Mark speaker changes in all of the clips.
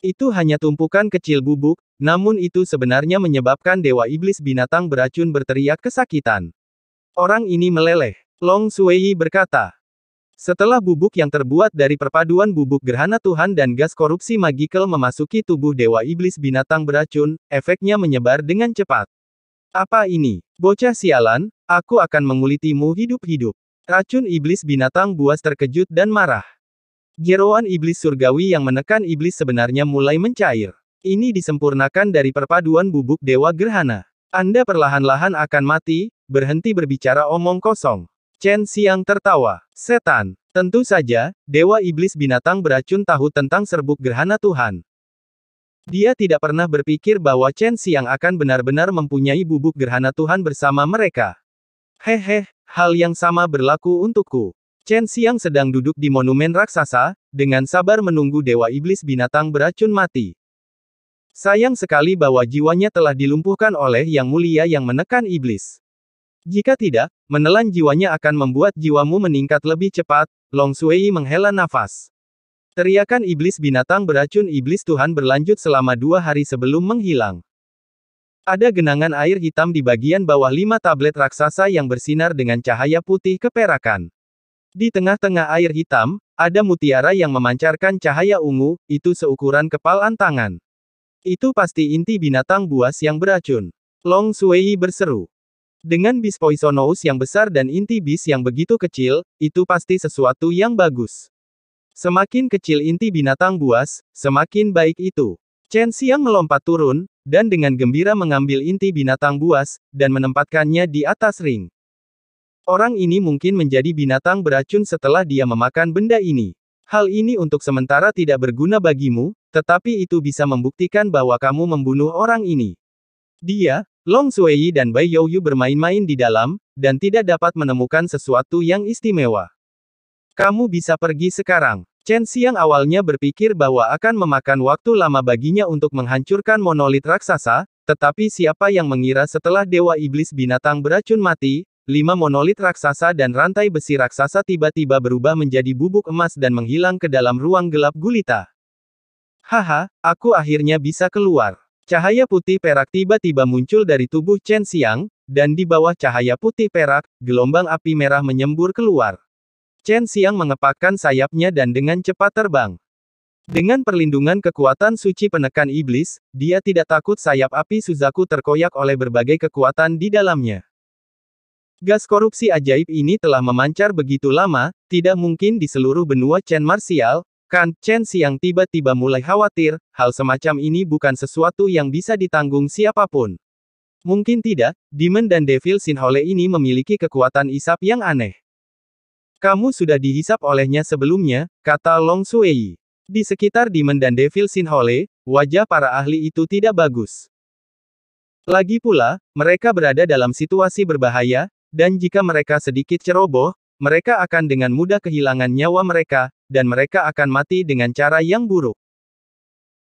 Speaker 1: Itu hanya tumpukan kecil bubuk, namun itu sebenarnya menyebabkan dewa iblis binatang beracun berteriak kesakitan. Orang ini meleleh. Long Suei berkata. Setelah bubuk yang terbuat dari perpaduan bubuk gerhana Tuhan dan gas korupsi magikal memasuki tubuh dewa iblis binatang beracun, efeknya menyebar dengan cepat. Apa ini? Bocah sialan, aku akan mengulitimu hidup-hidup. Racun iblis binatang buas terkejut dan marah. Jeroan iblis surgawi yang menekan iblis sebenarnya mulai mencair. Ini disempurnakan dari perpaduan bubuk dewa gerhana. Anda perlahan-lahan akan mati, berhenti berbicara omong kosong. Chen Xiang tertawa. Setan. Tentu saja, dewa iblis binatang beracun tahu tentang serbuk gerhana Tuhan. Dia tidak pernah berpikir bahwa Chen Xiang akan benar-benar mempunyai bubuk gerhana Tuhan bersama mereka. Hehe, hal yang sama berlaku untukku. Chen Xiang sedang duduk di monumen raksasa, dengan sabar menunggu Dewa Iblis binatang beracun mati. Sayang sekali bahwa jiwanya telah dilumpuhkan oleh Yang Mulia yang menekan iblis. Jika tidak, menelan jiwanya akan membuat jiwamu meningkat lebih cepat, Long Sui menghela nafas. Teriakan iblis binatang beracun iblis Tuhan berlanjut selama dua hari sebelum menghilang. Ada genangan air hitam di bagian bawah lima tablet raksasa yang bersinar dengan cahaya putih keperakan. Di tengah-tengah air hitam, ada mutiara yang memancarkan cahaya ungu, itu seukuran kepalan tangan. Itu pasti inti binatang buas yang beracun. Long Sui berseru. Dengan bis Poisonous yang besar dan inti bis yang begitu kecil, itu pasti sesuatu yang bagus. Semakin kecil inti binatang buas, semakin baik itu. Chen Xiang melompat turun, dan dengan gembira mengambil inti binatang buas, dan menempatkannya di atas ring. Orang ini mungkin menjadi binatang beracun setelah dia memakan benda ini. Hal ini untuk sementara tidak berguna bagimu, tetapi itu bisa membuktikan bahwa kamu membunuh orang ini. Dia, Long Sui dan Bai Youyu bermain-main di dalam, dan tidak dapat menemukan sesuatu yang istimewa. Kamu bisa pergi sekarang. Chen Xiang awalnya berpikir bahwa akan memakan waktu lama baginya untuk menghancurkan monolit raksasa, tetapi siapa yang mengira setelah Dewa Iblis Binatang Beracun mati, Lima monolit raksasa dan rantai besi raksasa tiba-tiba berubah menjadi bubuk emas dan menghilang ke dalam ruang gelap gulita. Haha, aku akhirnya bisa keluar. Cahaya putih perak tiba-tiba muncul dari tubuh Chen Xiang, dan di bawah cahaya putih perak, gelombang api merah menyembur keluar. Chen Xiang mengepakkan sayapnya dan dengan cepat terbang. Dengan perlindungan kekuatan suci penekan iblis, dia tidak takut sayap api Suzaku terkoyak oleh berbagai kekuatan di dalamnya. Gas korupsi ajaib ini telah memancar begitu lama, tidak mungkin di seluruh benua Chen Martial, Kan Chen Siang tiba-tiba mulai khawatir, hal semacam ini bukan sesuatu yang bisa ditanggung siapapun. Mungkin tidak, Demon dan Devil Sinhole ini memiliki kekuatan isap yang aneh. Kamu sudah dihisap olehnya sebelumnya, kata Long Suei. Di sekitar Demon dan Devil Sinhole, wajah para ahli itu tidak bagus. Lagi pula, mereka berada dalam situasi berbahaya, dan jika mereka sedikit ceroboh, mereka akan dengan mudah kehilangan nyawa mereka, dan mereka akan mati dengan cara yang buruk.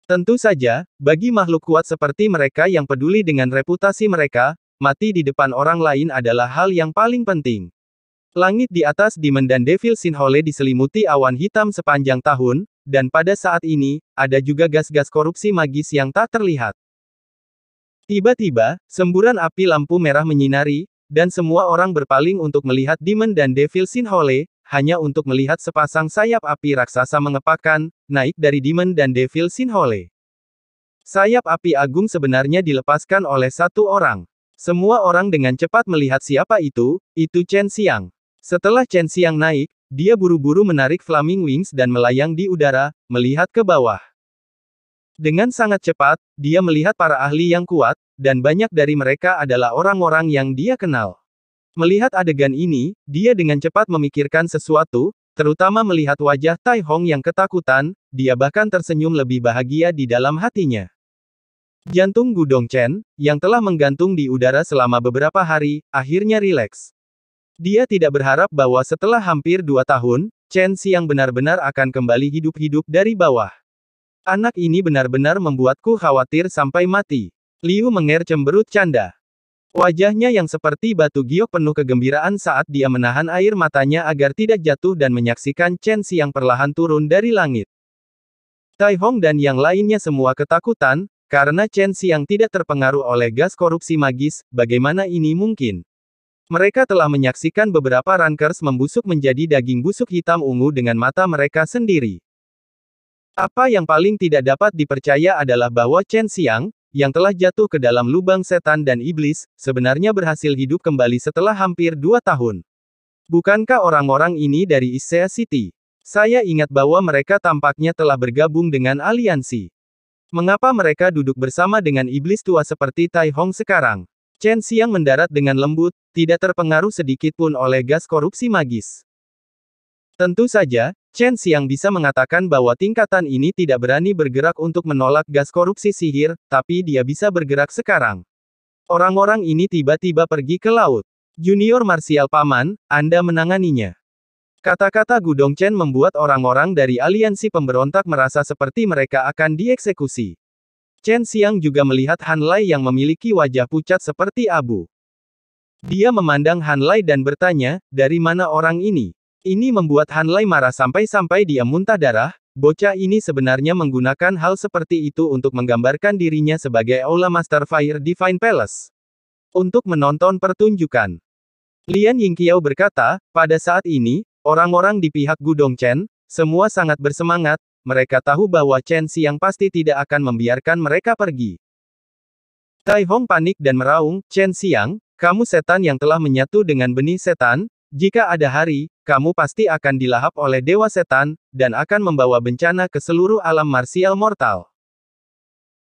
Speaker 1: Tentu saja, bagi makhluk kuat seperti mereka yang peduli dengan reputasi mereka, mati di depan orang lain adalah hal yang paling penting. Langit di atas Demon dan Devil Sinhole diselimuti awan hitam sepanjang tahun, dan pada saat ini, ada juga gas-gas korupsi magis yang tak terlihat. Tiba-tiba, semburan api lampu merah menyinari, dan semua orang berpaling untuk melihat Demon dan Devil Sin Hole, hanya untuk melihat sepasang sayap api raksasa mengepakkan, naik dari Demon dan Devil Sin Hole. Sayap api agung sebenarnya dilepaskan oleh satu orang. Semua orang dengan cepat melihat siapa itu, itu Chen Xiang. Setelah Chen Xiang naik, dia buru-buru menarik Flaming Wings dan melayang di udara, melihat ke bawah. Dengan sangat cepat, dia melihat para ahli yang kuat, dan banyak dari mereka adalah orang-orang yang dia kenal. Melihat adegan ini, dia dengan cepat memikirkan sesuatu, terutama melihat wajah Tai Hong yang ketakutan, dia bahkan tersenyum lebih bahagia di dalam hatinya. Jantung Gudong Chen, yang telah menggantung di udara selama beberapa hari, akhirnya rileks. Dia tidak berharap bahwa setelah hampir dua tahun, Chen Xiang benar-benar akan kembali hidup-hidup dari bawah. Anak ini benar-benar membuatku khawatir sampai mati. Liu Menger cemberut canda. Wajahnya yang seperti batu giok penuh kegembiraan saat dia menahan air matanya agar tidak jatuh dan menyaksikan Chen Xiang perlahan turun dari langit. Tai Hong dan yang lainnya semua ketakutan, karena Chen Xiang tidak terpengaruh oleh gas korupsi magis, bagaimana ini mungkin? Mereka telah menyaksikan beberapa rankers membusuk menjadi daging busuk hitam ungu dengan mata mereka sendiri. Apa yang paling tidak dapat dipercaya adalah bahwa Chen Xiang, yang telah jatuh ke dalam lubang setan dan iblis, sebenarnya berhasil hidup kembali setelah hampir dua tahun. Bukankah orang-orang ini dari Isea City? Saya ingat bahwa mereka tampaknya telah bergabung dengan aliansi. Mengapa mereka duduk bersama dengan iblis tua seperti Tai Hong sekarang? Chen Xiang mendarat dengan lembut, tidak terpengaruh sedikitpun oleh gas korupsi magis. Tentu saja, Chen Xiang bisa mengatakan bahwa tingkatan ini tidak berani bergerak untuk menolak gas korupsi sihir, tapi dia bisa bergerak sekarang. Orang-orang ini tiba-tiba pergi ke laut. Junior Marsial Paman, Anda menanganinya. Kata-kata Gudong Chen membuat orang-orang dari aliansi pemberontak merasa seperti mereka akan dieksekusi. Chen Xiang juga melihat Han Lai yang memiliki wajah pucat seperti abu. Dia memandang Han Lai dan bertanya, dari mana orang ini? Ini membuat Han Lai marah sampai-sampai dia muntah darah, bocah ini sebenarnya menggunakan hal seperti itu untuk menggambarkan dirinya sebagai Aula Master Fire Divine Palace. Untuk menonton pertunjukan. Lian Yingqiao berkata, pada saat ini, orang-orang di pihak Gudong Chen, semua sangat bersemangat, mereka tahu bahwa Chen Siang pasti tidak akan membiarkan mereka pergi. Tai Hong panik dan meraung, Chen Siang, kamu setan yang telah menyatu dengan benih setan, jika ada hari, kamu pasti akan dilahap oleh dewa setan, dan akan membawa bencana ke seluruh alam marsial mortal.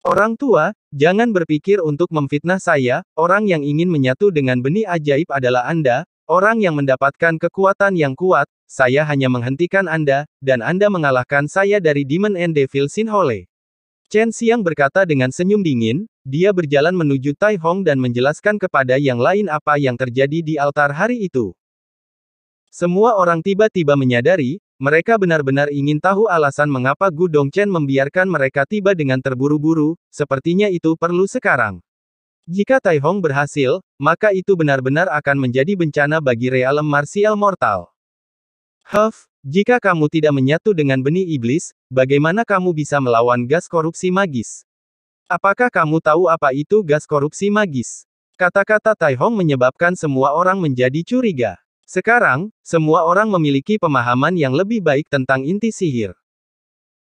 Speaker 1: Orang tua, jangan berpikir untuk memfitnah saya, orang yang ingin menyatu dengan benih ajaib adalah Anda, orang yang mendapatkan kekuatan yang kuat, saya hanya menghentikan Anda, dan Anda mengalahkan saya dari Demon and Devil Sinhole. Chen Xiang berkata dengan senyum dingin, dia berjalan menuju Tai Hong dan menjelaskan kepada yang lain apa yang terjadi di altar hari itu. Semua orang tiba-tiba menyadari, mereka benar-benar ingin tahu alasan mengapa Gu Dongchen membiarkan mereka tiba dengan terburu-buru, sepertinya itu perlu sekarang. Jika Tai Hong berhasil, maka itu benar-benar akan menjadi bencana bagi realem Martial mortal. Huff, jika kamu tidak menyatu dengan benih iblis, bagaimana kamu bisa melawan gas korupsi magis? Apakah kamu tahu apa itu gas korupsi magis? Kata-kata Tai Hong menyebabkan semua orang menjadi curiga. Sekarang, semua orang memiliki pemahaman yang lebih baik tentang inti sihir.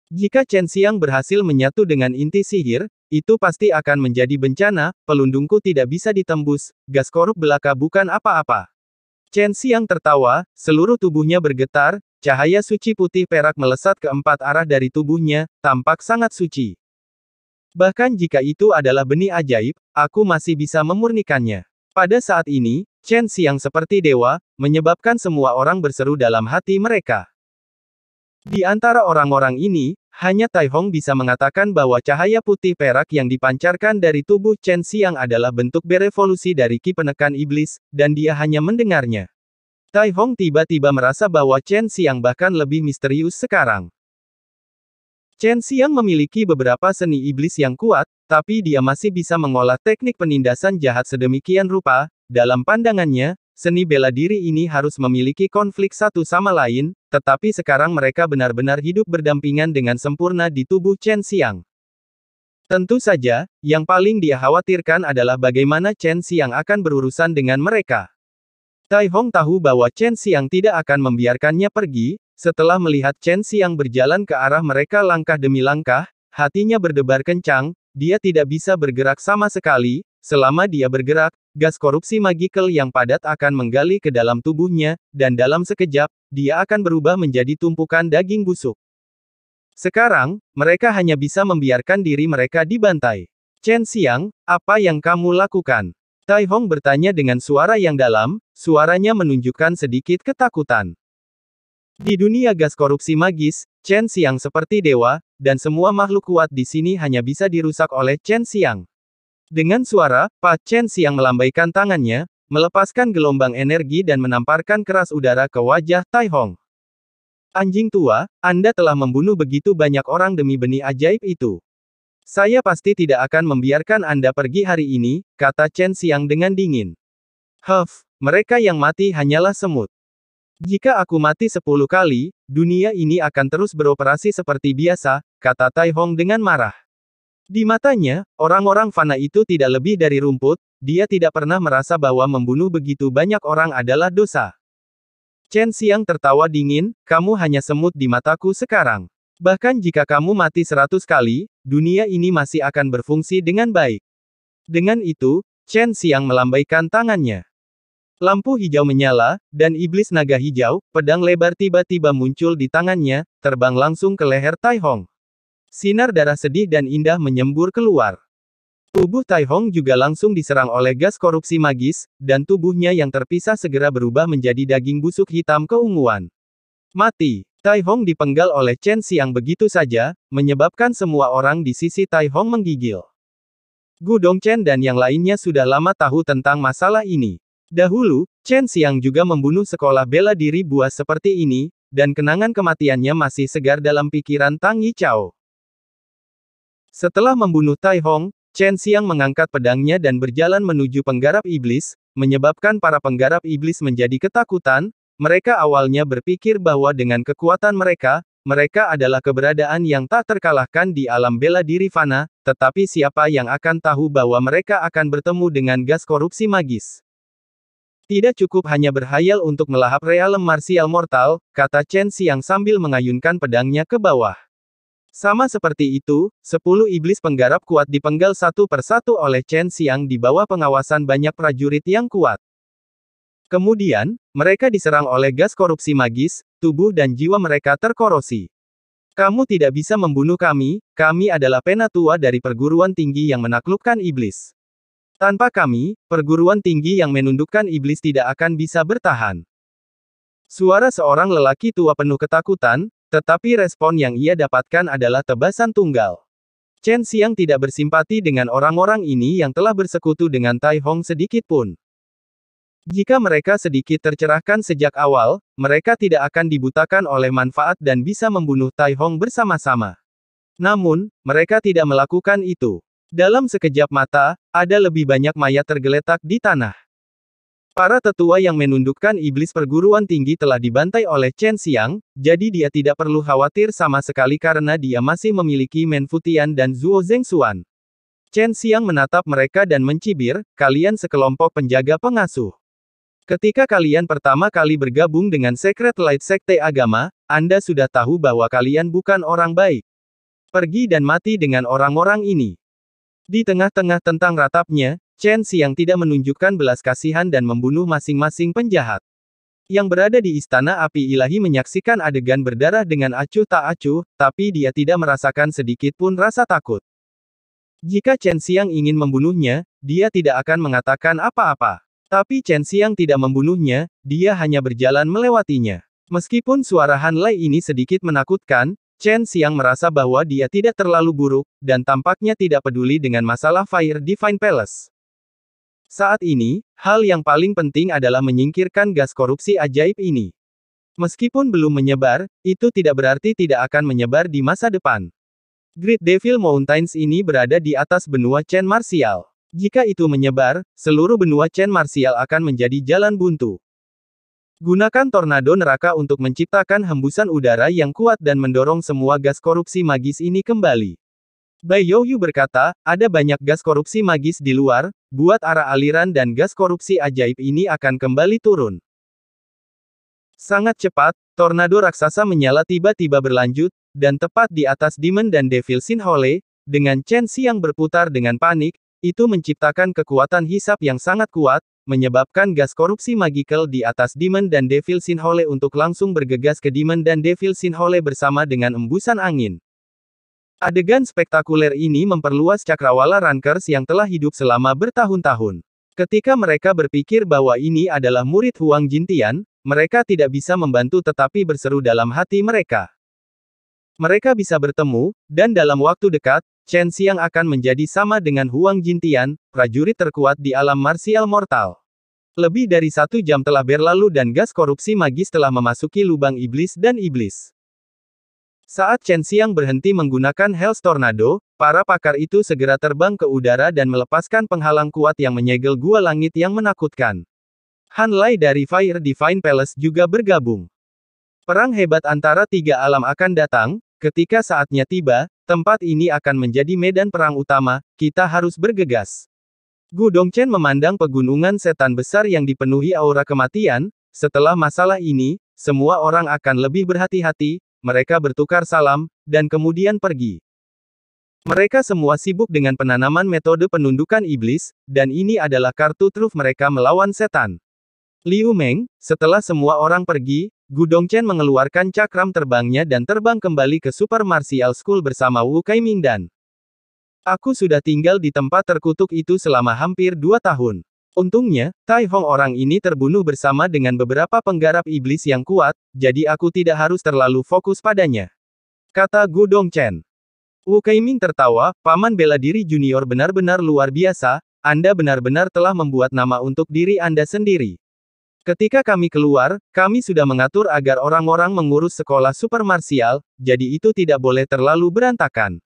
Speaker 1: Jika Chen Xiang berhasil menyatu dengan inti sihir, itu pasti akan menjadi bencana, pelundungku tidak bisa ditembus, gas korup belaka bukan apa-apa. Chen Xiang tertawa, seluruh tubuhnya bergetar, cahaya suci putih perak melesat ke empat arah dari tubuhnya, tampak sangat suci. Bahkan jika itu adalah benih ajaib, aku masih bisa memurnikannya. Pada saat ini, Chen Xiang seperti dewa, menyebabkan semua orang berseru dalam hati mereka. Di antara orang-orang ini, hanya Tai Hong bisa mengatakan bahwa cahaya putih perak yang dipancarkan dari tubuh Chen Xiang adalah bentuk berevolusi dari Ki Penekan Iblis, dan dia hanya mendengarnya. Tai Hong tiba-tiba merasa bahwa Chen Xiang bahkan lebih misterius sekarang. Chen Xiang memiliki beberapa seni iblis yang kuat, tapi dia masih bisa mengolah teknik penindasan jahat sedemikian rupa, dalam pandangannya, seni bela diri ini harus memiliki konflik satu sama lain, tetapi sekarang mereka benar-benar hidup berdampingan dengan sempurna di tubuh Chen Xiang. Tentu saja, yang paling dia khawatirkan adalah bagaimana Chen Xiang akan berurusan dengan mereka. Tai Hong tahu bahwa Chen Xiang tidak akan membiarkannya pergi, setelah melihat Chen Xiang berjalan ke arah mereka langkah demi langkah, hatinya berdebar kencang, dia tidak bisa bergerak sama sekali, selama dia bergerak, gas korupsi magikel yang padat akan menggali ke dalam tubuhnya, dan dalam sekejap, dia akan berubah menjadi tumpukan daging busuk. Sekarang, mereka hanya bisa membiarkan diri mereka dibantai. Chen Xiang, apa yang kamu lakukan? Tai Hong bertanya dengan suara yang dalam, suaranya menunjukkan sedikit ketakutan. Di dunia gas korupsi magis, Chen Xiang seperti dewa, dan semua makhluk kuat di sini hanya bisa dirusak oleh Chen Xiang. Dengan suara, Pak Chen Xiang melambaikan tangannya, melepaskan gelombang energi dan menamparkan keras udara ke wajah Tai Hong. Anjing tua, Anda telah membunuh begitu banyak orang demi benih ajaib itu. Saya pasti tidak akan membiarkan Anda pergi hari ini, kata Chen Xiang dengan dingin. Huff, mereka yang mati hanyalah semut. Jika aku mati sepuluh kali, dunia ini akan terus beroperasi seperti biasa, kata Tai Hong dengan marah. Di matanya, orang-orang fana itu tidak lebih dari rumput, dia tidak pernah merasa bahwa membunuh begitu banyak orang adalah dosa. Chen Xiang tertawa dingin, kamu hanya semut di mataku sekarang. Bahkan jika kamu mati seratus kali, dunia ini masih akan berfungsi dengan baik. Dengan itu, Chen Xiang melambaikan tangannya. Lampu hijau menyala, dan iblis naga hijau, pedang lebar tiba-tiba muncul di tangannya, terbang langsung ke leher Tai Hong. Sinar darah sedih dan indah menyembur keluar. Tubuh Tai Hong juga langsung diserang oleh gas korupsi magis, dan tubuhnya yang terpisah segera berubah menjadi daging busuk hitam keunguan. Mati, Tai Hong dipenggal oleh Chen Xiang begitu saja, menyebabkan semua orang di sisi Tai Hong menggigil. Gu Dong Chen dan yang lainnya sudah lama tahu tentang masalah ini. Dahulu, Chen Xiang juga membunuh sekolah bela diri buas seperti ini, dan kenangan kematiannya masih segar dalam pikiran Tang Yichao. Setelah membunuh Tai Hong, Chen Xiang mengangkat pedangnya dan berjalan menuju penggarap iblis, menyebabkan para penggarap iblis menjadi ketakutan, mereka awalnya berpikir bahwa dengan kekuatan mereka, mereka adalah keberadaan yang tak terkalahkan di alam bela diri fana, tetapi siapa yang akan tahu bahwa mereka akan bertemu dengan gas korupsi magis. Tidak cukup hanya berhayal untuk melahap realem martial mortal, kata Chen Xiang sambil mengayunkan pedangnya ke bawah. Sama seperti itu, sepuluh iblis penggarap kuat dipenggal satu persatu oleh Chen Xiang di bawah pengawasan banyak prajurit yang kuat. Kemudian, mereka diserang oleh gas korupsi magis, tubuh dan jiwa mereka terkorosi. Kamu tidak bisa membunuh kami, kami adalah penatua dari perguruan tinggi yang menaklukkan iblis. Tanpa kami, perguruan tinggi yang menundukkan iblis tidak akan bisa bertahan. Suara seorang lelaki tua penuh ketakutan, tetapi respon yang ia dapatkan adalah tebasan tunggal. Chen Xiang tidak bersimpati dengan orang-orang ini yang telah bersekutu dengan Tai Hong sedikit pun. Jika mereka sedikit tercerahkan sejak awal, mereka tidak akan dibutakan oleh manfaat dan bisa membunuh Tai Hong bersama-sama. Namun, mereka tidak melakukan itu. Dalam sekejap mata, ada lebih banyak mayat tergeletak di tanah. Para tetua yang menundukkan iblis perguruan tinggi telah dibantai oleh Chen Xiang, jadi dia tidak perlu khawatir sama sekali karena dia masih memiliki Menfutian dan Zhuo Zhengxuan. Chen Xiang menatap mereka dan mencibir, kalian sekelompok penjaga pengasuh. Ketika kalian pertama kali bergabung dengan Secret Light Sekte Agama, Anda sudah tahu bahwa kalian bukan orang baik. Pergi dan mati dengan orang-orang ini. Di tengah-tengah tentang ratapnya, Chen Xiang tidak menunjukkan belas kasihan dan membunuh masing-masing penjahat. Yang berada di Istana Api Ilahi menyaksikan adegan berdarah dengan acuh tak acuh, tapi dia tidak merasakan sedikit pun rasa takut. Jika Chen Xiang ingin membunuhnya, dia tidak akan mengatakan apa-apa. Tapi Chen Xiang tidak membunuhnya, dia hanya berjalan melewatinya. Meskipun suara Han Lei ini sedikit menakutkan, Chen Xiang merasa bahwa dia tidak terlalu buruk, dan tampaknya tidak peduli dengan masalah Fire Divine Palace. Saat ini, hal yang paling penting adalah menyingkirkan gas korupsi ajaib ini. Meskipun belum menyebar, itu tidak berarti tidak akan menyebar di masa depan. Great Devil Mountains ini berada di atas benua Chen Martial. Jika itu menyebar, seluruh benua Chen Martial akan menjadi jalan buntu. Gunakan tornado neraka untuk menciptakan hembusan udara yang kuat dan mendorong semua gas korupsi magis ini kembali. Bai Youyu berkata, ada banyak gas korupsi magis di luar, buat arah aliran dan gas korupsi ajaib ini akan kembali turun. Sangat cepat, tornado raksasa menyala tiba-tiba berlanjut, dan tepat di atas Demon dan Devil Sinhole, dengan Chen yang berputar dengan panik, itu menciptakan kekuatan hisap yang sangat kuat, menyebabkan gas korupsi magical di atas Demon dan Devil Sinhole untuk langsung bergegas ke Demon dan Devil Sinhole bersama dengan embusan angin. Adegan spektakuler ini memperluas cakrawala Rankers yang telah hidup selama bertahun-tahun. Ketika mereka berpikir bahwa ini adalah murid Huang Jintian, mereka tidak bisa membantu tetapi berseru dalam hati mereka. Mereka bisa bertemu, dan dalam waktu dekat, Chen Xiang akan menjadi sama dengan Huang Jintian, prajurit terkuat di alam martial mortal. Lebih dari satu jam telah berlalu dan gas korupsi magis telah memasuki lubang iblis dan iblis. Saat Chen Xiang berhenti menggunakan Hell's Tornado, para pakar itu segera terbang ke udara dan melepaskan penghalang kuat yang menyegel gua langit yang menakutkan. Han Lai dari Fire Divine Palace juga bergabung. Perang hebat antara tiga alam akan datang, ketika saatnya tiba, tempat ini akan menjadi medan perang utama, kita harus bergegas. Gu Dongchen memandang pegunungan setan besar yang dipenuhi aura kematian, setelah masalah ini, semua orang akan lebih berhati-hati, mereka bertukar salam, dan kemudian pergi. Mereka semua sibuk dengan penanaman metode penundukan iblis, dan ini adalah kartu truf mereka melawan setan. Liu Meng, setelah semua orang pergi, Gu Dongchen mengeluarkan cakram terbangnya dan terbang kembali ke Super Martial School bersama Wu Kaiming dan Aku sudah tinggal di tempat terkutuk itu selama hampir dua tahun. Untungnya, Tai Hong orang ini terbunuh bersama dengan beberapa penggarap iblis yang kuat, jadi aku tidak harus terlalu fokus padanya. Kata Gu Chen. Wu Kaiming tertawa, paman bela diri junior benar-benar luar biasa, Anda benar-benar telah membuat nama untuk diri Anda sendiri. Ketika kami keluar, kami sudah mengatur agar orang-orang mengurus sekolah super marsial, jadi itu tidak boleh terlalu berantakan.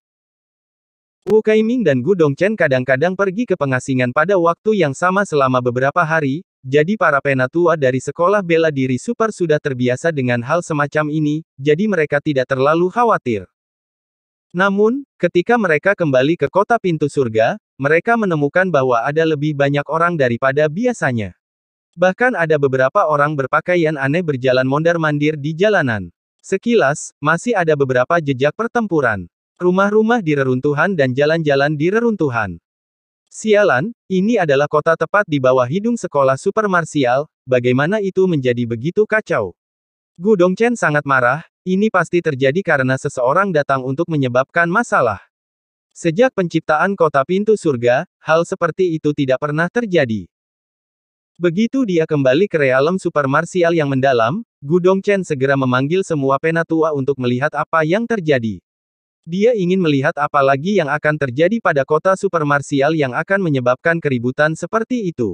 Speaker 1: Wu Kaiming dan Gu Dongchen kadang-kadang pergi ke pengasingan pada waktu yang sama selama beberapa hari, jadi para penatua dari sekolah bela diri super sudah terbiasa dengan hal semacam ini, jadi mereka tidak terlalu khawatir. Namun, ketika mereka kembali ke kota pintu surga, mereka menemukan bahwa ada lebih banyak orang daripada biasanya. Bahkan ada beberapa orang berpakaian aneh berjalan mondar-mandir di jalanan. Sekilas, masih ada beberapa jejak pertempuran. Rumah-rumah di reruntuhan dan jalan-jalan di reruntuhan. Sialan, ini adalah kota tepat di bawah hidung sekolah super marsial, bagaimana itu menjadi begitu kacau? Gu Dongchen sangat marah, ini pasti terjadi karena seseorang datang untuk menyebabkan masalah. Sejak penciptaan kota pintu surga, hal seperti itu tidak pernah terjadi. Begitu dia kembali ke realem super marsial yang mendalam, Gu Dongchen segera memanggil semua penatua untuk melihat apa yang terjadi. Dia ingin melihat apa lagi yang akan terjadi pada kota supermarsial yang akan menyebabkan keributan seperti itu.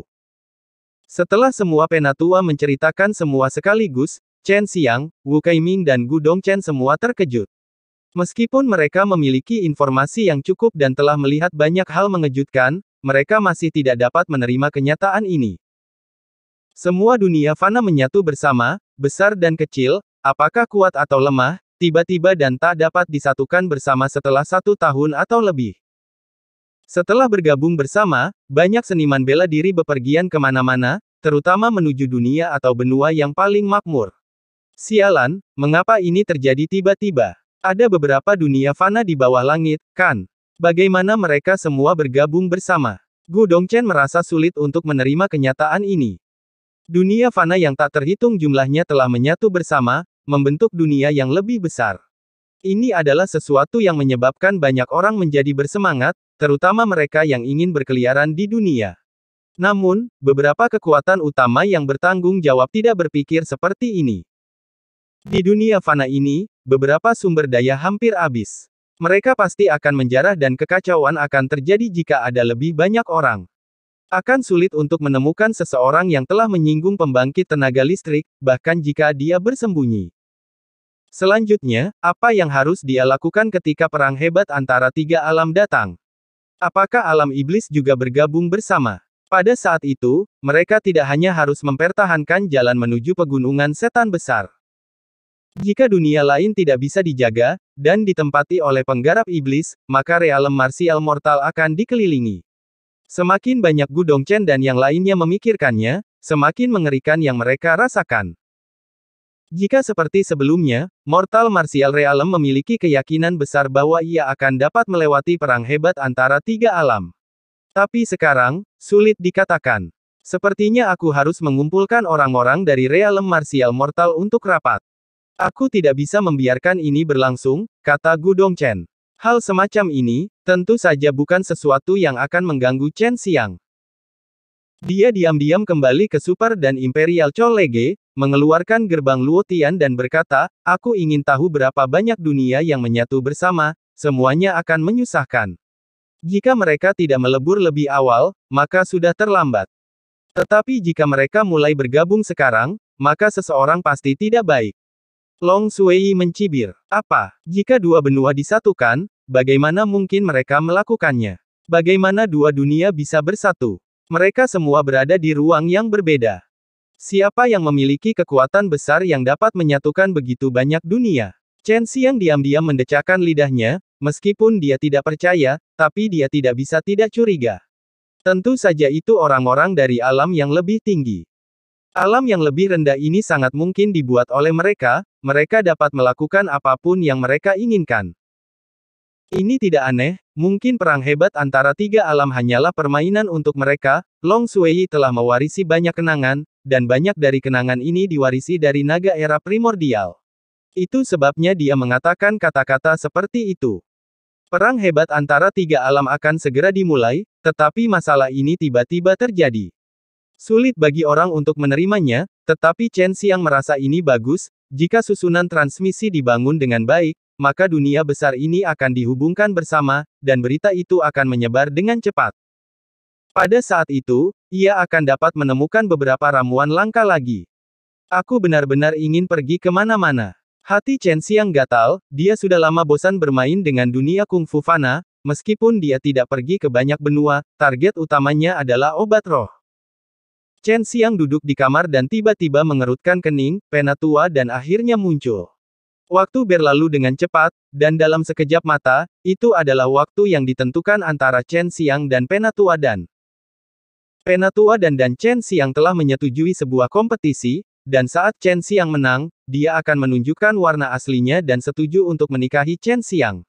Speaker 1: Setelah semua penatua menceritakan semua sekaligus, Chen Xiang, Wu Kaiming dan Gu Dong Chen semua terkejut. Meskipun mereka memiliki informasi yang cukup dan telah melihat banyak hal mengejutkan, mereka masih tidak dapat menerima kenyataan ini. Semua dunia fana menyatu bersama, besar dan kecil, apakah kuat atau lemah, tiba-tiba dan tak dapat disatukan bersama setelah satu tahun atau lebih. Setelah bergabung bersama, banyak seniman bela diri bepergian kemana-mana, terutama menuju dunia atau benua yang paling makmur. Sialan, mengapa ini terjadi tiba-tiba? Ada beberapa dunia fana di bawah langit, kan? Bagaimana mereka semua bergabung bersama? Gu Dongchen merasa sulit untuk menerima kenyataan ini. Dunia fana yang tak terhitung jumlahnya telah menyatu bersama, membentuk dunia yang lebih besar. Ini adalah sesuatu yang menyebabkan banyak orang menjadi bersemangat, terutama mereka yang ingin berkeliaran di dunia. Namun, beberapa kekuatan utama yang bertanggung jawab tidak berpikir seperti ini. Di dunia fana ini, beberapa sumber daya hampir habis. Mereka pasti akan menjarah dan kekacauan akan terjadi jika ada lebih banyak orang. Akan sulit untuk menemukan seseorang yang telah menyinggung pembangkit tenaga listrik, bahkan jika dia bersembunyi. Selanjutnya, apa yang harus dia lakukan ketika perang hebat antara tiga alam datang? Apakah alam iblis juga bergabung bersama? Pada saat itu, mereka tidak hanya harus mempertahankan jalan menuju pegunungan setan besar. Jika dunia lain tidak bisa dijaga, dan ditempati oleh penggarap iblis, maka realem marsial mortal akan dikelilingi. Semakin banyak Dongchen dan yang lainnya memikirkannya, semakin mengerikan yang mereka rasakan. Jika seperti sebelumnya, Mortal Martial Realm memiliki keyakinan besar bahwa ia akan dapat melewati perang hebat antara tiga alam. Tapi sekarang, sulit dikatakan. Sepertinya aku harus mengumpulkan orang-orang dari Realm Martial Mortal untuk rapat. Aku tidak bisa membiarkan ini berlangsung, kata Dongchen. Hal semacam ini, tentu saja bukan sesuatu yang akan mengganggu Chen Xiang. Dia diam-diam kembali ke Super dan Imperial Cholege, mengeluarkan gerbang Luotian dan berkata, aku ingin tahu berapa banyak dunia yang menyatu bersama, semuanya akan menyusahkan. Jika mereka tidak melebur lebih awal, maka sudah terlambat. Tetapi jika mereka mulai bergabung sekarang, maka seseorang pasti tidak baik. Long Sui mencibir. Apa? Jika dua benua disatukan, bagaimana mungkin mereka melakukannya? Bagaimana dua dunia bisa bersatu? Mereka semua berada di ruang yang berbeda. Siapa yang memiliki kekuatan besar yang dapat menyatukan begitu banyak dunia? Chen Xiang diam-diam mendecakkan lidahnya, meskipun dia tidak percaya, tapi dia tidak bisa tidak curiga. Tentu saja itu orang-orang dari alam yang lebih tinggi. Alam yang lebih rendah ini sangat mungkin dibuat oleh mereka, mereka dapat melakukan apapun yang mereka inginkan. Ini tidak aneh, mungkin perang hebat antara tiga alam hanyalah permainan untuk mereka, Long Sui telah mewarisi banyak kenangan, dan banyak dari kenangan ini diwarisi dari naga era primordial. Itu sebabnya dia mengatakan kata-kata seperti itu. Perang hebat antara tiga alam akan segera dimulai, tetapi masalah ini tiba-tiba terjadi. Sulit bagi orang untuk menerimanya, tetapi Chen Xiang merasa ini bagus, jika susunan transmisi dibangun dengan baik, maka dunia besar ini akan dihubungkan bersama, dan berita itu akan menyebar dengan cepat. Pada saat itu, ia akan dapat menemukan beberapa ramuan langka lagi. Aku benar-benar ingin pergi kemana-mana. Hati Chen Xiang gatal, dia sudah lama bosan bermain dengan dunia Kung Fu fana, meskipun dia tidak pergi ke banyak benua, target utamanya adalah obat roh. Chen Xiang duduk di kamar dan tiba-tiba mengerutkan kening, pena tua dan akhirnya muncul. Waktu berlalu dengan cepat, dan dalam sekejap mata, itu adalah waktu yang ditentukan antara Chen Xiang dan pena tua dan. Pena tua dan dan Chen Xiang telah menyetujui sebuah kompetisi, dan saat Chen Xiang menang, dia akan menunjukkan warna aslinya dan setuju untuk menikahi Chen Xiang.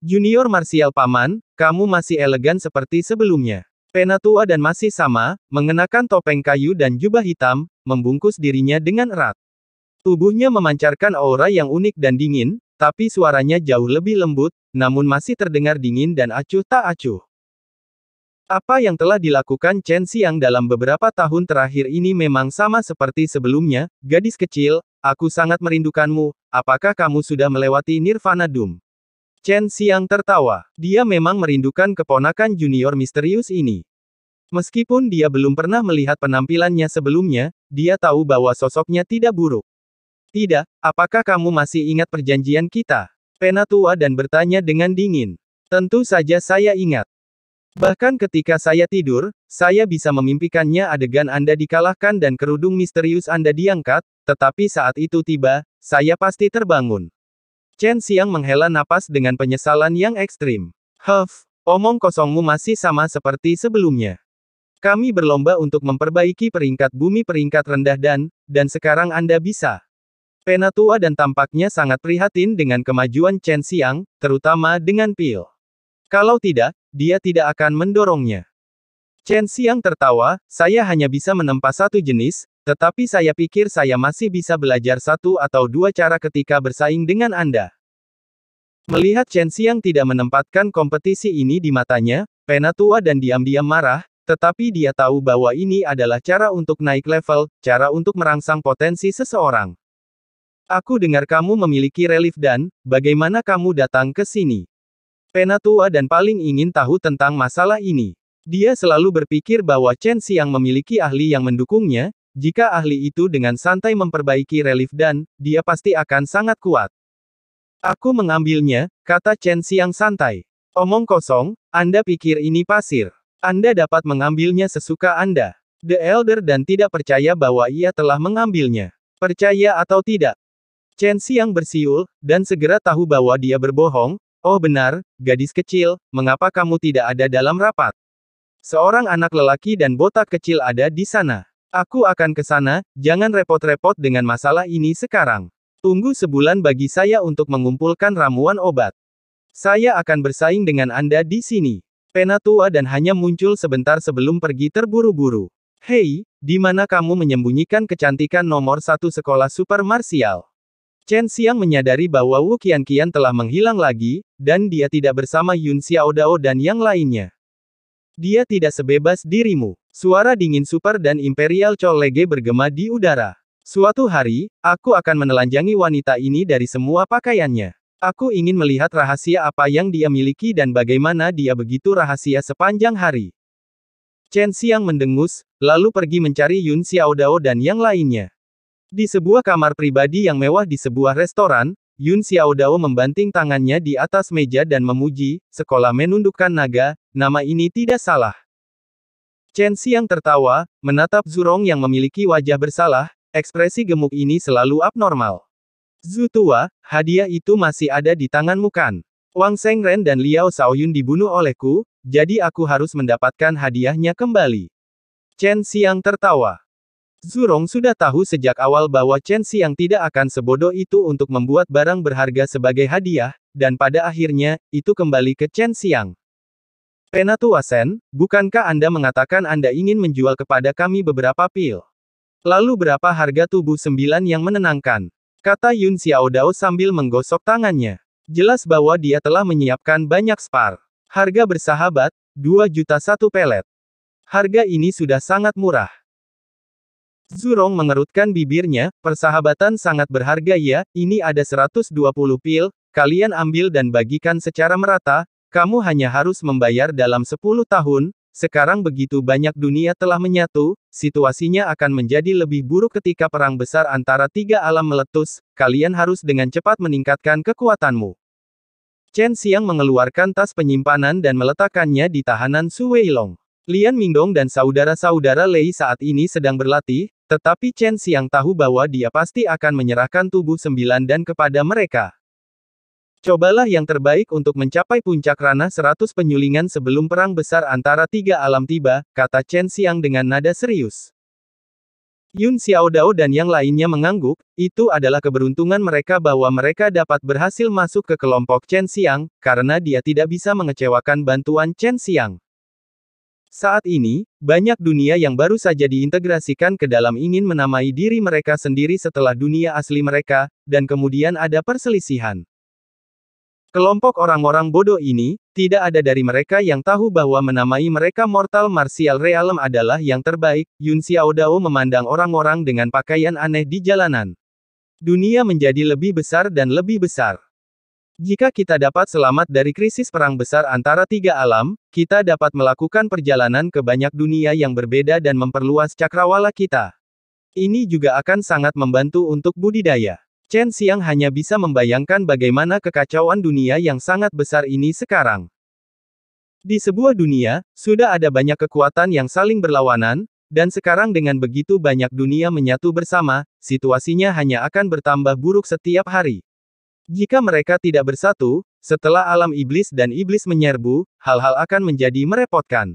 Speaker 1: Junior Martial Paman, kamu masih elegan seperti sebelumnya. Pena tua dan masih sama, mengenakan topeng kayu dan jubah hitam, membungkus dirinya dengan erat. Tubuhnya memancarkan aura yang unik dan dingin, tapi suaranya jauh lebih lembut, namun masih terdengar dingin dan acuh tak acuh. Apa yang telah dilakukan Chen Xiang dalam beberapa tahun terakhir ini memang sama seperti sebelumnya, gadis kecil, aku sangat merindukanmu, apakah kamu sudah melewati Nirvana Doom? Chen Xiang tertawa. Dia memang merindukan keponakan junior misterius ini. Meskipun dia belum pernah melihat penampilannya sebelumnya, dia tahu bahwa sosoknya tidak buruk. Tidak, apakah kamu masih ingat perjanjian kita? Penatua dan bertanya dengan dingin. Tentu saja saya ingat. Bahkan ketika saya tidur, saya bisa memimpikannya adegan Anda dikalahkan dan kerudung misterius Anda diangkat, tetapi saat itu tiba, saya pasti terbangun. Chen Xiang menghela napas dengan penyesalan yang ekstrim. Huff, omong kosongmu masih sama seperti sebelumnya. Kami berlomba untuk memperbaiki peringkat bumi peringkat rendah dan, dan sekarang Anda bisa. Penatua dan tampaknya sangat prihatin dengan kemajuan Chen Xiang, terutama dengan pil. Kalau tidak, dia tidak akan mendorongnya. Chen Xiang tertawa, saya hanya bisa menempa satu jenis, tetapi saya pikir saya masih bisa belajar satu atau dua cara ketika bersaing dengan Anda. Melihat Chen Xiang tidak menempatkan kompetisi ini di matanya, Pena tua dan diam-diam marah, tetapi dia tahu bahwa ini adalah cara untuk naik level, cara untuk merangsang potensi seseorang. Aku dengar kamu memiliki relief dan, bagaimana kamu datang ke sini? Pena tua dan paling ingin tahu tentang masalah ini. Dia selalu berpikir bahwa Chen Xiang memiliki ahli yang mendukungnya, jika ahli itu dengan santai memperbaiki relief dan, dia pasti akan sangat kuat. Aku mengambilnya, kata Chen Xiang santai. Omong kosong, Anda pikir ini pasir. Anda dapat mengambilnya sesuka Anda. The Elder dan tidak percaya bahwa ia telah mengambilnya. Percaya atau tidak? Chen Xiang bersiul, dan segera tahu bahwa dia berbohong. Oh benar, gadis kecil, mengapa kamu tidak ada dalam rapat? Seorang anak lelaki dan botak kecil ada di sana. Aku akan ke sana, jangan repot-repot dengan masalah ini sekarang. Tunggu sebulan bagi saya untuk mengumpulkan ramuan obat. Saya akan bersaing dengan Anda di sini. Penatua dan hanya muncul sebentar sebelum pergi terburu-buru. Hei, di mana kamu menyembunyikan kecantikan nomor satu sekolah super marsial? Chen Xiang menyadari bahwa Wu Qianqian telah menghilang lagi, dan dia tidak bersama Yun Xiaodao dan yang lainnya. Dia tidak sebebas dirimu. Suara dingin super dan imperial Lege bergema di udara. Suatu hari, aku akan menelanjangi wanita ini dari semua pakaiannya. Aku ingin melihat rahasia apa yang dia miliki dan bagaimana dia begitu rahasia sepanjang hari. Chen Xiang mendengus, lalu pergi mencari Yun Xiaodao dan yang lainnya. Di sebuah kamar pribadi yang mewah di sebuah restoran, Yun Xiaodao membanting tangannya di atas meja dan memuji, sekolah menundukkan naga, nama ini tidak salah. Chen Xiang tertawa, menatap Zurong yang memiliki wajah bersalah, ekspresi gemuk ini selalu abnormal. Zutua, tua, hadiah itu masih ada di tanganmu kan? Wang Sengren dan Liao Saoyun dibunuh olehku, jadi aku harus mendapatkan hadiahnya kembali. Chen Xiang tertawa. Zurong sudah tahu sejak awal bahwa Chen Xiang tidak akan sebodoh itu untuk membuat barang berharga sebagai hadiah, dan pada akhirnya, itu kembali ke Chen Xiang. Penatu sen, bukankah Anda mengatakan Anda ingin menjual kepada kami beberapa pil? Lalu berapa harga tubuh sembilan yang menenangkan? Kata Yun Xiao Dao sambil menggosok tangannya. Jelas bahwa dia telah menyiapkan banyak spar. Harga bersahabat, 2 juta satu pelet. Harga ini sudah sangat murah. Zurong mengerutkan bibirnya, persahabatan sangat berharga ya, ini ada 120 pil, kalian ambil dan bagikan secara merata, kamu hanya harus membayar dalam 10 tahun, sekarang begitu banyak dunia telah menyatu, situasinya akan menjadi lebih buruk ketika perang besar antara tiga alam meletus, kalian harus dengan cepat meningkatkan kekuatanmu. Chen Xiang mengeluarkan tas penyimpanan dan meletakkannya di tahanan Su Weilong. Lian Mingdong dan saudara-saudara Lei saat ini sedang berlatih, tetapi Chen Xiang tahu bahwa dia pasti akan menyerahkan tubuh sembilan dan kepada mereka. Cobalah yang terbaik untuk mencapai puncak ranah 100 penyulingan sebelum perang besar antara tiga alam tiba, kata Chen Xiang dengan nada serius. Yun Xiaodao dan yang lainnya mengangguk, itu adalah keberuntungan mereka bahwa mereka dapat berhasil masuk ke kelompok Chen Xiang, karena dia tidak bisa mengecewakan bantuan Chen Xiang. Saat ini, banyak dunia yang baru saja diintegrasikan ke dalam ingin menamai diri mereka sendiri setelah dunia asli mereka, dan kemudian ada perselisihan. Kelompok orang-orang bodoh ini, tidak ada dari mereka yang tahu bahwa menamai mereka Mortal Martial Realm adalah yang terbaik, Yun Xiaodao memandang orang-orang dengan pakaian aneh di jalanan. Dunia menjadi lebih besar dan lebih besar. Jika kita dapat selamat dari krisis perang besar antara tiga alam, kita dapat melakukan perjalanan ke banyak dunia yang berbeda dan memperluas cakrawala kita. Ini juga akan sangat membantu untuk budidaya. Chen Xiang hanya bisa membayangkan bagaimana kekacauan dunia yang sangat besar ini sekarang. Di sebuah dunia, sudah ada banyak kekuatan yang saling berlawanan, dan sekarang dengan begitu banyak dunia menyatu bersama, situasinya hanya akan bertambah buruk setiap hari. Jika mereka tidak bersatu, setelah alam iblis dan iblis menyerbu, hal-hal akan menjadi merepotkan.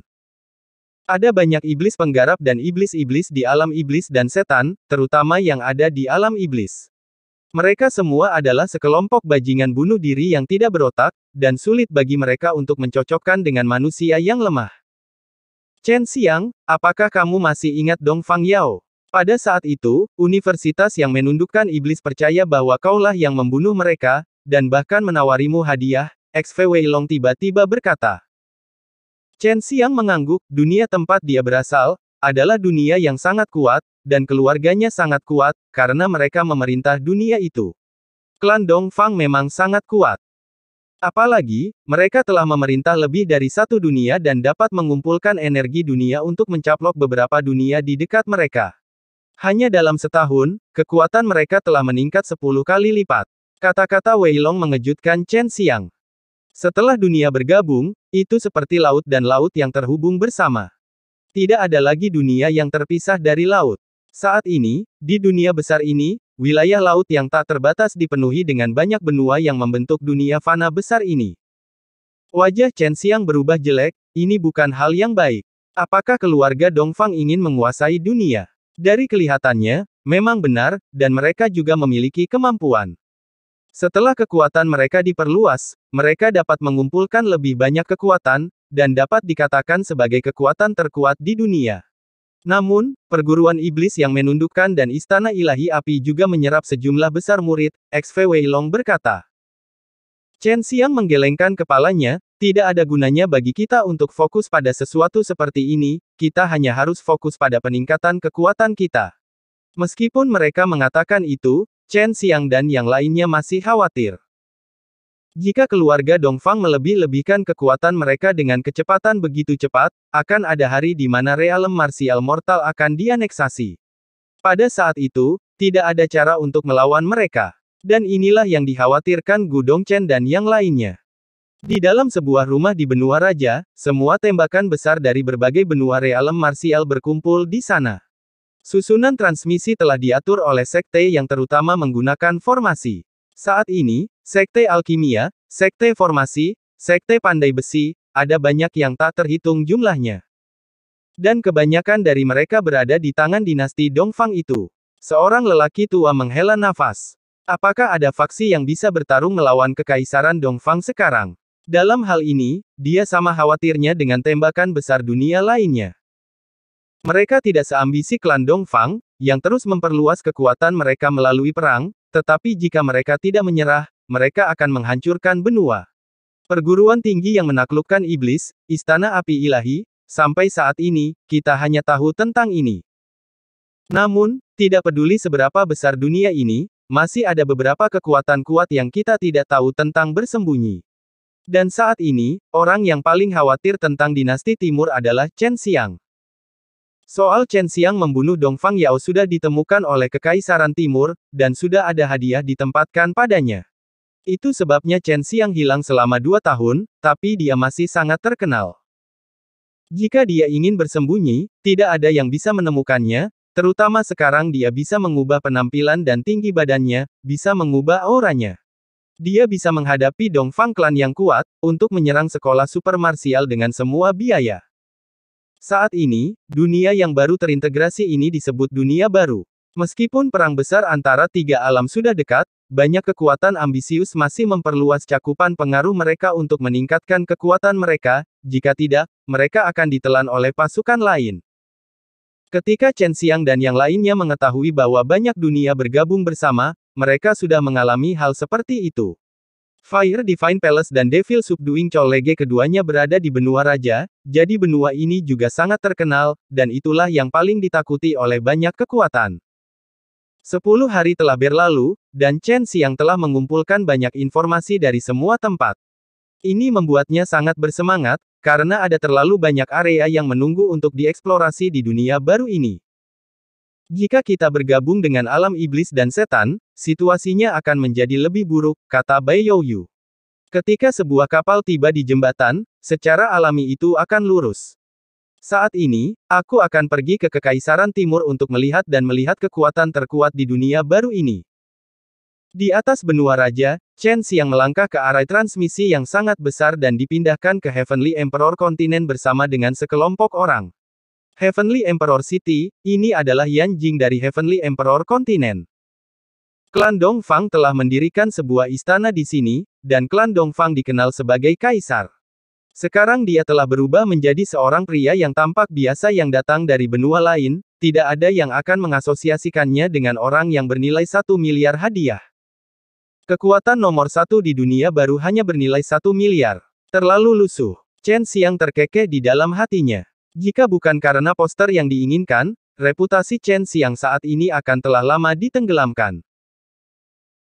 Speaker 1: Ada banyak iblis penggarap dan iblis-iblis di alam iblis dan setan, terutama yang ada di alam iblis. Mereka semua adalah sekelompok bajingan bunuh diri yang tidak berotak, dan sulit bagi mereka untuk mencocokkan dengan manusia yang lemah. Chen Xiang, apakah kamu masih ingat Dong Fang Yao? Pada saat itu, universitas yang menundukkan iblis percaya bahwa kaulah yang membunuh mereka, dan bahkan menawarimu hadiah, XV Wei Long tiba-tiba berkata. Chen Xiang mengangguk, dunia tempat dia berasal, adalah dunia yang sangat kuat, dan keluarganya sangat kuat, karena mereka memerintah dunia itu. Klan Fang memang sangat kuat. Apalagi, mereka telah memerintah lebih dari satu dunia dan dapat mengumpulkan energi dunia untuk mencaplok beberapa dunia di dekat mereka. Hanya dalam setahun, kekuatan mereka telah meningkat 10 kali lipat. Kata-kata Wei Long mengejutkan Chen Xiang. Setelah dunia bergabung, itu seperti laut dan laut yang terhubung bersama. Tidak ada lagi dunia yang terpisah dari laut. Saat ini, di dunia besar ini, wilayah laut yang tak terbatas dipenuhi dengan banyak benua yang membentuk dunia fana besar ini. Wajah Chen Xiang berubah jelek, ini bukan hal yang baik. Apakah keluarga Dongfang ingin menguasai dunia? Dari kelihatannya, memang benar, dan mereka juga memiliki kemampuan. Setelah kekuatan mereka diperluas, mereka dapat mengumpulkan lebih banyak kekuatan, dan dapat dikatakan sebagai kekuatan terkuat di dunia. Namun, perguruan iblis yang menundukkan dan istana ilahi api juga menyerap sejumlah besar murid, XV Wei Long berkata. Chen Xiang menggelengkan kepalanya, tidak ada gunanya bagi kita untuk fokus pada sesuatu seperti ini, kita hanya harus fokus pada peningkatan kekuatan kita. Meskipun mereka mengatakan itu, Chen Xiang dan yang lainnya masih khawatir. Jika keluarga Dongfang melebih-lebihkan kekuatan mereka dengan kecepatan begitu cepat, akan ada hari di mana realem Martial mortal akan dianeksasi. Pada saat itu, tidak ada cara untuk melawan mereka. Dan inilah yang dikhawatirkan Gu Dongchen dan yang lainnya. Di dalam sebuah rumah di benua raja, semua tembakan besar dari berbagai benua realem Martial berkumpul di sana. Susunan transmisi telah diatur oleh sekte yang terutama menggunakan formasi. Saat ini, sekte alkimia, sekte formasi, sekte pandai besi, ada banyak yang tak terhitung jumlahnya. Dan kebanyakan dari mereka berada di tangan dinasti Dongfang itu. Seorang lelaki tua menghela nafas. Apakah ada faksi yang bisa bertarung melawan kekaisaran Dongfang sekarang? Dalam hal ini, dia sama khawatirnya dengan tembakan besar dunia lainnya. Mereka tidak seambisi klan Dongfang, yang terus memperluas kekuatan mereka melalui perang, tetapi jika mereka tidak menyerah, mereka akan menghancurkan benua. Perguruan tinggi yang menaklukkan iblis, istana api ilahi, sampai saat ini, kita hanya tahu tentang ini. Namun, tidak peduli seberapa besar dunia ini, masih ada beberapa kekuatan kuat yang kita tidak tahu tentang bersembunyi. Dan saat ini, orang yang paling khawatir tentang dinasti timur adalah Chen Xiang. Soal Chen Xiang membunuh Dongfang Yao sudah ditemukan oleh Kekaisaran Timur, dan sudah ada hadiah ditempatkan padanya. Itu sebabnya Chen Xiang hilang selama dua tahun, tapi dia masih sangat terkenal. Jika dia ingin bersembunyi, tidak ada yang bisa menemukannya, terutama sekarang dia bisa mengubah penampilan dan tinggi badannya, bisa mengubah auranya. Dia bisa menghadapi Dongfang klan yang kuat, untuk menyerang sekolah super Martial dengan semua biaya. Saat ini, dunia yang baru terintegrasi ini disebut dunia baru. Meskipun perang besar antara tiga alam sudah dekat, banyak kekuatan ambisius masih memperluas cakupan pengaruh mereka untuk meningkatkan kekuatan mereka, jika tidak, mereka akan ditelan oleh pasukan lain. Ketika Chen Xiang dan yang lainnya mengetahui bahwa banyak dunia bergabung bersama, mereka sudah mengalami hal seperti itu. Fire Divine Palace dan Devil Subduing college keduanya berada di benua raja, jadi benua ini juga sangat terkenal, dan itulah yang paling ditakuti oleh banyak kekuatan. Sepuluh hari telah berlalu, dan Chen Xiang telah mengumpulkan banyak informasi dari semua tempat. Ini membuatnya sangat bersemangat, karena ada terlalu banyak area yang menunggu untuk dieksplorasi di dunia baru ini. Jika kita bergabung dengan alam iblis dan setan, situasinya akan menjadi lebih buruk, kata Bai Youyu. Ketika sebuah kapal tiba di jembatan, secara alami itu akan lurus. Saat ini, aku akan pergi ke Kekaisaran Timur untuk melihat dan melihat kekuatan terkuat di dunia baru ini. Di atas benua raja, Chen Xiang melangkah ke arah transmisi yang sangat besar dan dipindahkan ke Heavenly Emperor Continent bersama dengan sekelompok orang. Heavenly Emperor City, ini adalah Yan Jing dari Heavenly Emperor Continent. Klan Dongfang telah mendirikan sebuah istana di sini, dan klan Dongfang dikenal sebagai kaisar. Sekarang dia telah berubah menjadi seorang pria yang tampak biasa yang datang dari benua lain, tidak ada yang akan mengasosiasikannya dengan orang yang bernilai satu miliar hadiah. Kekuatan nomor satu di dunia baru hanya bernilai satu miliar. Terlalu lusuh. Chen Xiang terkekeh di dalam hatinya. Jika bukan karena poster yang diinginkan, reputasi Chen Xiang saat ini akan telah lama ditenggelamkan.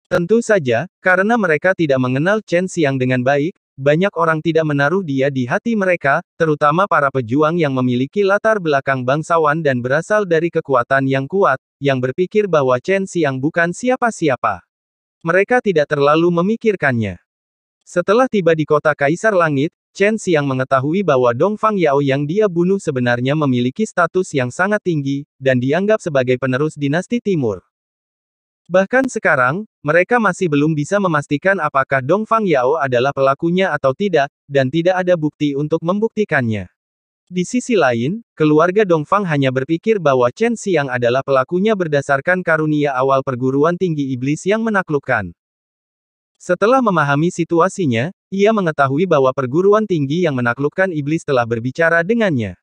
Speaker 1: Tentu saja, karena mereka tidak mengenal Chen Xiang dengan baik, banyak orang tidak menaruh dia di hati mereka, terutama para pejuang yang memiliki latar belakang bangsawan dan berasal dari kekuatan yang kuat, yang berpikir bahwa Chen Xiang bukan siapa-siapa. Mereka tidak terlalu memikirkannya. Setelah tiba di kota Kaisar Langit, Chen Xiang mengetahui bahwa Dongfang Yao yang dia bunuh sebenarnya memiliki status yang sangat tinggi, dan dianggap sebagai penerus dinasti timur. Bahkan sekarang, mereka masih belum bisa memastikan apakah Dongfang Yao adalah pelakunya atau tidak, dan tidak ada bukti untuk membuktikannya. Di sisi lain, keluarga Dongfang hanya berpikir bahwa Chen Xiang adalah pelakunya berdasarkan karunia awal perguruan tinggi iblis yang menaklukkan. Setelah memahami situasinya, ia mengetahui bahwa perguruan tinggi yang menaklukkan iblis telah berbicara dengannya.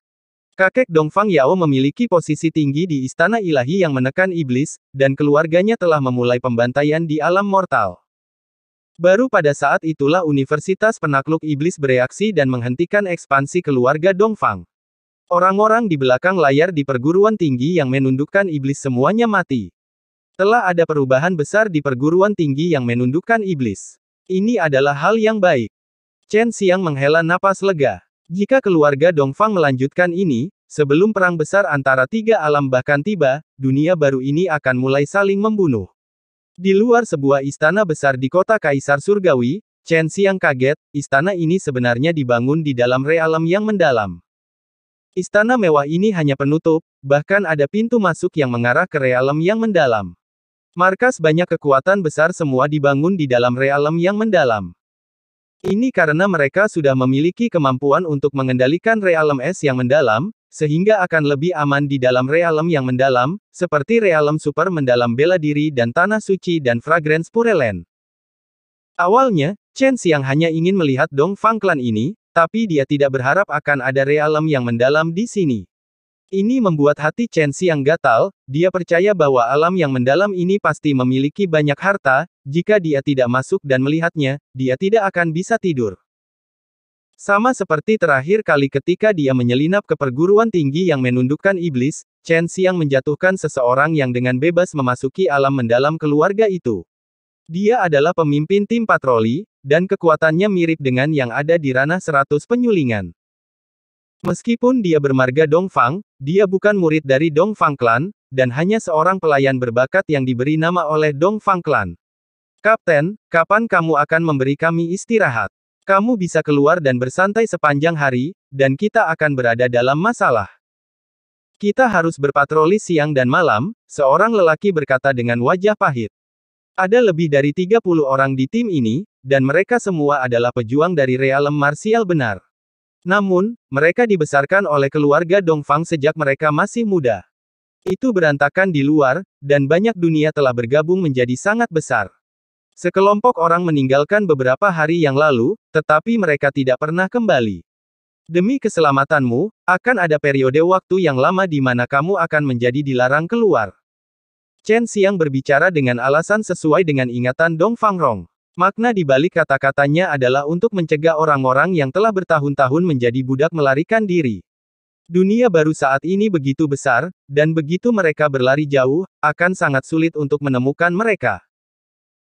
Speaker 1: Kakek Dongfang Yao memiliki posisi tinggi di istana ilahi yang menekan iblis, dan keluarganya telah memulai pembantaian di alam mortal. Baru pada saat itulah Universitas Penakluk Iblis bereaksi dan menghentikan ekspansi keluarga Dongfang. Orang-orang di belakang layar di perguruan tinggi yang menundukkan iblis semuanya mati. Telah ada perubahan besar di perguruan tinggi yang menundukkan iblis. Ini adalah hal yang baik. Chen Xiang menghela napas lega. Jika keluarga Dongfang melanjutkan ini, sebelum perang besar antara tiga alam bahkan tiba, dunia baru ini akan mulai saling membunuh. Di luar sebuah istana besar di kota Kaisar Surgawi, Chen Xiang kaget, istana ini sebenarnya dibangun di dalam realem yang mendalam. Istana mewah ini hanya penutup, bahkan ada pintu masuk yang mengarah ke realem yang mendalam. Markas banyak kekuatan besar semua dibangun di dalam realem yang mendalam. Ini karena mereka sudah memiliki kemampuan untuk mengendalikan realem es yang mendalam, sehingga akan lebih aman di dalam realem yang mendalam, seperti realem super mendalam bela diri dan tanah suci dan fragrance Purelen. Awalnya, Chen Xiang hanya ingin melihat Dong Fang Clan ini, tapi dia tidak berharap akan ada realem yang mendalam di sini. Ini membuat hati Chen Xiang gatal, dia percaya bahwa alam yang mendalam ini pasti memiliki banyak harta, jika dia tidak masuk dan melihatnya, dia tidak akan bisa tidur. Sama seperti terakhir kali ketika dia menyelinap ke perguruan tinggi yang menundukkan iblis, Chen Xiang menjatuhkan seseorang yang dengan bebas memasuki alam mendalam keluarga itu. Dia adalah pemimpin tim patroli, dan kekuatannya mirip dengan yang ada di ranah 100 penyulingan. Meskipun dia bermarga Dongfang, dia bukan murid dari Dongfang Clan, dan hanya seorang pelayan berbakat yang diberi nama oleh Dongfang Clan. Kapten, kapan kamu akan memberi kami istirahat? Kamu bisa keluar dan bersantai sepanjang hari, dan kita akan berada dalam masalah. Kita harus berpatroli siang dan malam, seorang lelaki berkata dengan wajah pahit. Ada lebih dari 30 orang di tim ini, dan mereka semua adalah pejuang dari realem marsial benar. Namun, mereka dibesarkan oleh keluarga Dongfang sejak mereka masih muda. Itu berantakan di luar, dan banyak dunia telah bergabung menjadi sangat besar. Sekelompok orang meninggalkan beberapa hari yang lalu, tetapi mereka tidak pernah kembali. Demi keselamatanmu, akan ada periode waktu yang lama di mana kamu akan menjadi dilarang keluar. Chen Xiang berbicara dengan alasan sesuai dengan ingatan Dong Rong. Makna di balik kata-katanya adalah untuk mencegah orang-orang yang telah bertahun-tahun menjadi budak melarikan diri. Dunia baru saat ini begitu besar, dan begitu mereka berlari jauh, akan sangat sulit untuk menemukan mereka.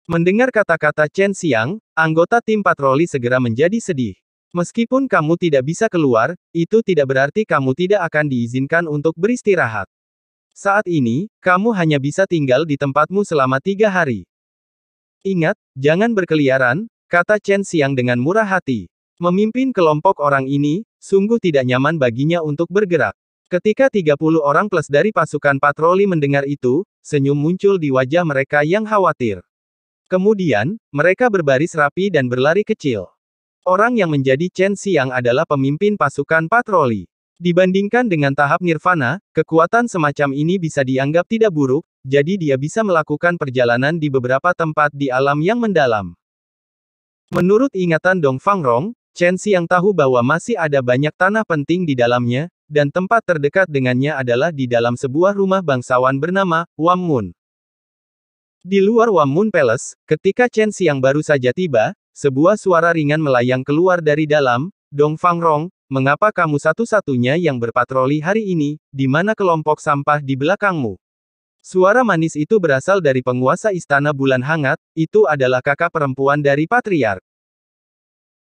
Speaker 1: Mendengar kata-kata Chen Xiang, anggota tim patroli segera menjadi sedih. Meskipun kamu tidak bisa keluar, itu tidak berarti kamu tidak akan diizinkan untuk beristirahat. Saat ini, kamu hanya bisa tinggal di tempatmu selama tiga hari. Ingat, jangan berkeliaran, kata Chen Xiang dengan murah hati. Memimpin kelompok orang ini, sungguh tidak nyaman baginya untuk bergerak. Ketika 30 orang plus dari pasukan patroli mendengar itu, senyum muncul di wajah mereka yang khawatir. Kemudian, mereka berbaris rapi dan berlari kecil. Orang yang menjadi Chen Xiang adalah pemimpin pasukan patroli. Dibandingkan dengan tahap nirvana, kekuatan semacam ini bisa dianggap tidak buruk, jadi dia bisa melakukan perjalanan di beberapa tempat di alam yang mendalam. Menurut ingatan Dong Fangrong, Chen Xiang tahu bahwa masih ada banyak tanah penting di dalamnya, dan tempat terdekat dengannya adalah di dalam sebuah rumah bangsawan bernama Wam Moon. Di luar Wam Moon Palace, ketika Chen Xiang baru saja tiba, sebuah suara ringan melayang keluar dari dalam, Dong Fang Rong, mengapa kamu satu-satunya yang berpatroli hari ini, di mana kelompok sampah di belakangmu? Suara manis itu berasal dari penguasa istana bulan hangat, itu adalah kakak perempuan dari patriark.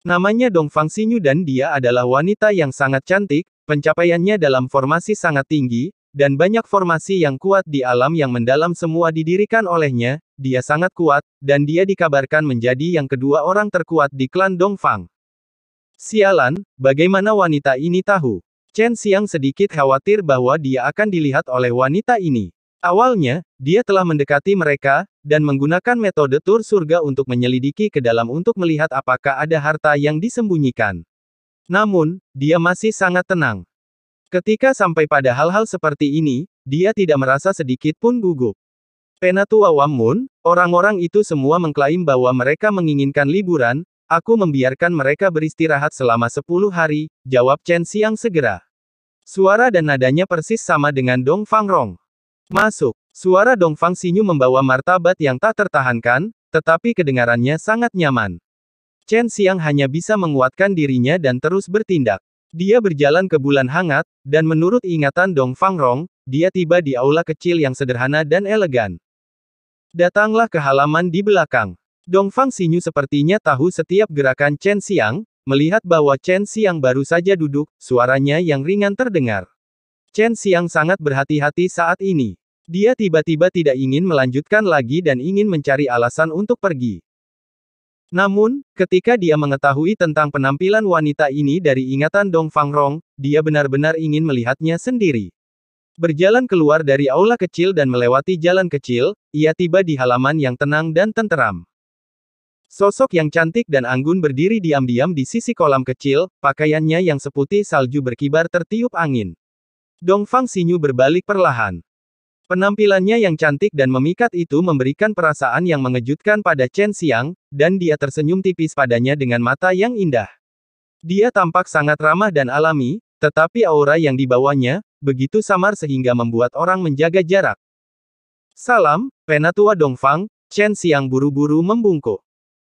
Speaker 1: Namanya Dong Dongfang Sinyu dan dia adalah wanita yang sangat cantik, pencapaiannya dalam formasi sangat tinggi, dan banyak formasi yang kuat di alam yang mendalam semua didirikan olehnya, dia sangat kuat, dan dia dikabarkan menjadi yang kedua orang terkuat di klan Dong Fang. Sialan, bagaimana wanita ini tahu? Chen Xiang sedikit khawatir bahwa dia akan dilihat oleh wanita ini. Awalnya, dia telah mendekati mereka, dan menggunakan metode tur surga untuk menyelidiki ke dalam untuk melihat apakah ada harta yang disembunyikan. Namun, dia masih sangat tenang. Ketika sampai pada hal-hal seperti ini, dia tidak merasa sedikit pun gugup. Penatua Wamun, orang-orang itu semua mengklaim bahwa mereka menginginkan liburan, Aku membiarkan mereka beristirahat selama sepuluh hari, jawab Chen Xiang segera. Suara dan nadanya persis sama dengan Dong Fang Rong. Masuk. Suara Dong Fang Sinyu membawa martabat yang tak tertahankan, tetapi kedengarannya sangat nyaman. Chen Xiang hanya bisa menguatkan dirinya dan terus bertindak. Dia berjalan ke bulan hangat, dan menurut ingatan Dong Fang Rong, dia tiba di aula kecil yang sederhana dan elegan. Datanglah ke halaman di belakang. Dongfang Xinyu sepertinya tahu setiap gerakan Chen Xiang, melihat bahwa Chen Xiang baru saja duduk, suaranya yang ringan terdengar. Chen Xiang sangat berhati-hati saat ini. Dia tiba-tiba tidak ingin melanjutkan lagi dan ingin mencari alasan untuk pergi. Namun, ketika dia mengetahui tentang penampilan wanita ini dari ingatan Dong Fang Rong, dia benar-benar ingin melihatnya sendiri. Berjalan keluar dari aula kecil dan melewati jalan kecil, ia tiba di halaman yang tenang dan tenteram. Sosok yang cantik dan anggun berdiri diam-diam di sisi kolam kecil, pakaiannya yang seputih salju berkibar tertiup angin. Dongfang Sinyu berbalik perlahan. Penampilannya yang cantik dan memikat itu memberikan perasaan yang mengejutkan pada Chen Xiang, dan dia tersenyum tipis padanya dengan mata yang indah. Dia tampak sangat ramah dan alami, tetapi aura yang dibawanya, begitu samar sehingga membuat orang menjaga jarak. Salam, Penatua Dongfang, Chen Xiang buru-buru membungkuk.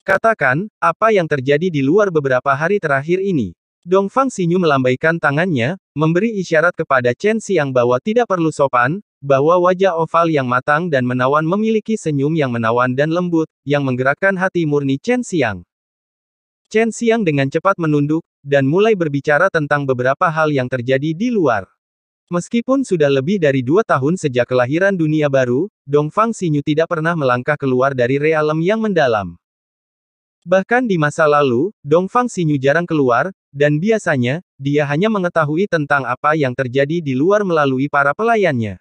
Speaker 1: Katakan, apa yang terjadi di luar beberapa hari terakhir ini? Dongfang Sinyu melambaikan tangannya, memberi isyarat kepada Chen Xiang bahwa tidak perlu sopan, bahwa wajah oval yang matang dan menawan memiliki senyum yang menawan dan lembut, yang menggerakkan hati murni Chen Xiang. Chen Xiang dengan cepat menunduk, dan mulai berbicara tentang beberapa hal yang terjadi di luar. Meskipun sudah lebih dari dua tahun sejak kelahiran dunia baru, Dongfang Sinyu tidak pernah melangkah keluar dari realem yang mendalam. Bahkan di masa lalu, Dongfang Xinyu jarang keluar, dan biasanya, dia hanya mengetahui tentang apa yang terjadi di luar melalui para pelayannya.